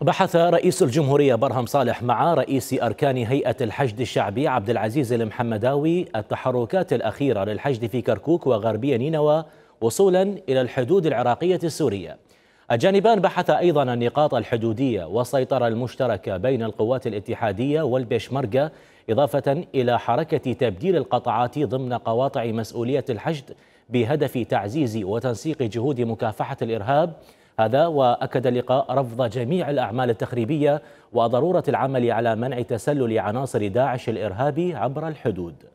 بحث رئيس الجمهورية برهم صالح مع رئيس أركان هيئة الحشد الشعبي عبد العزيز المحمداوي التحركات الأخيرة للحشد في كركوك وغربية نينوى وصولا إلى الحدود العراقية السورية الجانبان بحثا أيضا النقاط الحدودية والسيطرة المشتركة بين القوات الاتحادية والبيشمركة إضافة إلى حركة تبديل القطعات ضمن قواطع مسؤولية الحشد بهدف تعزيز وتنسيق جهود مكافحة الإرهاب هذا وأكد اللقاء رفض جميع الأعمال التخريبية وضرورة العمل على منع تسلل عناصر داعش الإرهابي عبر الحدود